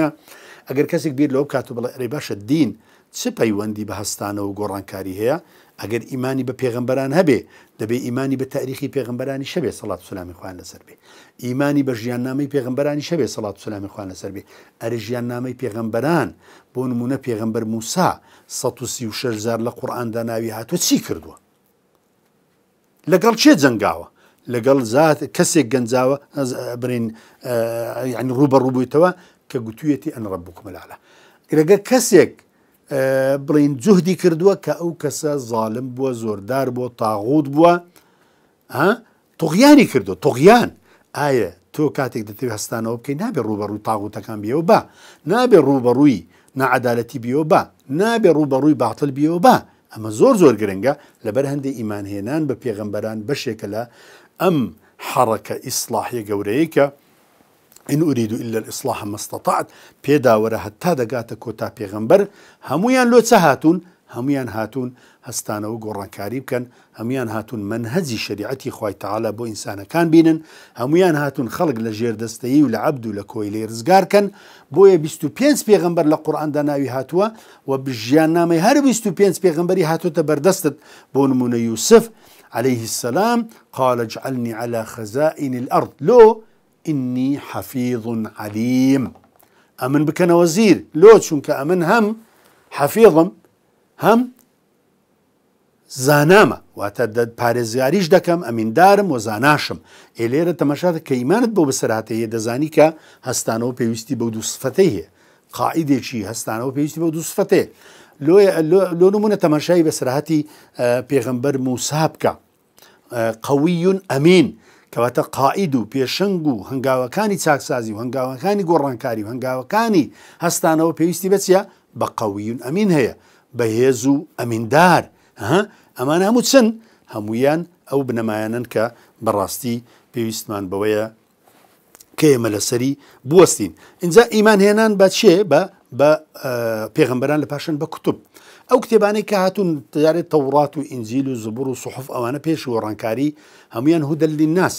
ئەگەر کەسێک بیر لەو کات و بڵێ ئەرێ باشە دین چ پەیوەندی بە هەستانە و گۆڕانکاری هەیە ئەگەر ئیمانی بە پێغمبەران هەبێ دەبێ ئیمانی بە تاریخی پێغمبەرانی شەبێ سەڵات سلامی خوان لەسەر بێ ئیمانی بە ژیاننامەی پێغمبەرانی شەبێ سەڵات سلامی خوان لەسەر بێ ئەرە ژیاننامەی پێغمبەران بۆ نمونە پێغمبەر موسا 1600زار لە قورآاندا ناوی هاتووە چی کردووە لەگەڵ چێ جنگاوە لەگەڵ زات کەسێک گەنجاوە برین ڕوبە ڕووبوویتەوە کە گوتوویەتی ئەن ڕەبووکمەلاە گرەگە کەسێک بڵین جوهدی کردووە کە ئەو کەسە زالم بووە زۆردار بۆ تاغود بووە تۆغیانی کردو تۆغیان ئایا تۆ کاتێک دەتەوێت هەستانەوە بکەین نابێ ڕوبەڕوو تاغوتەکان بیەوە بە نابێ ڕوبەڕووی نەعادالەتی بیەوە بە نابێ ڕوبەڕووی باڵ بیەوە بە ئەمە زۆر زۆر گرنگە لەبەر هەندی ئیمانهێنان بە پێغمبەران بەشێکە لە ئەم حەڕەکە ئیسلاحی گەورەیە کە إن أريد إلا الإصلاح ما استطعت بيدا ورا حتى دقات كوتا بيغمبر هميان لو تهاتون هميان هاتون هستانە و گۆڕانکاری بکەن هەمویان هاتون منهزی شریعتی خی بو إنسان ئینسانەکان بینن هەمویان هاتون خلق لە ژێردەستەیی و لە عبد و لە کۆی بيانس ڕزگارکەن بۆیە 25 پێغمبەر لە قورآاندا ناوی بيستو و بژیان نامی تبردستت بون من يوسف یوسف عليه السلام قال اجعلني على خزائن الأرض لو إني حفيظ عليم أمن بكنا وزير لو چونك أمن هم حفيظم هم زانامة زانامە واتە پارێزیاریش دەکەم ئەمیندارم و زاناشم ئێ لێرە تەماشاتە کە ایمانت بۆ بەسەراتەیە دەزانی کە هەستانەوە پێویستی بە دووسفەتەی هەیە قائیدێکی هەستانەوە لو, لو دووسفەتێ لۆ نمونە تەماشای بەسەرهاتی پێغمبەر موسا بکە قوی ئەمین کەواتە قائید و پێشنگ و هەنگاوەکانی چاکسازی و هەنگاوەکانی گۆڕانکاری و هەنگاوەکانی هەستانەوە پێویستی بەچە بە قەویون ئەمین هەیە بە هێز و ئەمیندار ئەمان هەموو چەند هەمویان ئەو بنەمایانن کە بەڕاستی پێویستمان بەوەیە کە ئێمە لەسەری بوەستین اینجا ئیمان هێنان بە چێ بە بە پێغمبەران لە پاشن بە کتوب ئەو کتێبانەی کە هاتون تجارێت تەورات و ئینجیل و زبور و سوحف ئەوانە پێش و ڕانکاری هەمویان هودەلی ناس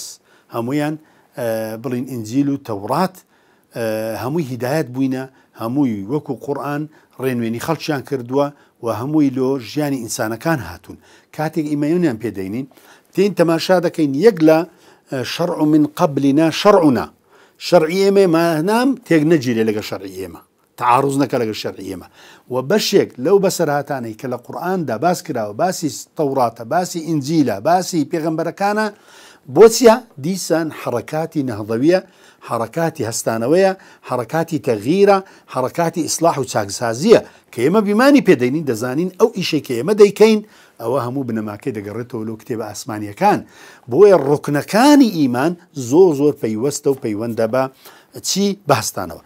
هەمویان بڵین ئینجیل و تەورات هەمووی هیدایەت بووینە هەمووی وەکو قورآن ڕێنوێنی خەڵکییان کردووە و هەمووی لۆ ژیانی ئینسانەکان هاتوون کاتێک ئیمەیونیان پێدەینین تین تەماشا دەکەین یەک لە شەڕ من قبلنا شەڕعنا شەڕی ئێمە مانام تێک نەگیرێ لەگە شەڕی ئێمە تعارز نەکە لەگە شەرعیمە و بەشێک لەو بەسەرهاتانەی کە لە قورآاندا باس کراوە باسی تەوراتە باسی ئینجیلە باسی پێغمبەرەکانە بۆچیا دیسان حرکاتی نەهڵەویە حرکاتی هەستانەوەیە حرکاتی تەغیرە حرکاتی ئیسلاح و چاکسازیە کە ئێمە بیمانی پێدەینین دەزانین ئەو ئیشێک کە ئێمە دەیکەین ئەوە هەموو بنەماکەی دەگەڕێتەوە لەو کتێبە ئاسمانیەکان بۆیە ڕکنەکانی ئیمان زۆر زۆر پەیوەستە و پەیوەندە بە چی بەستانەوە.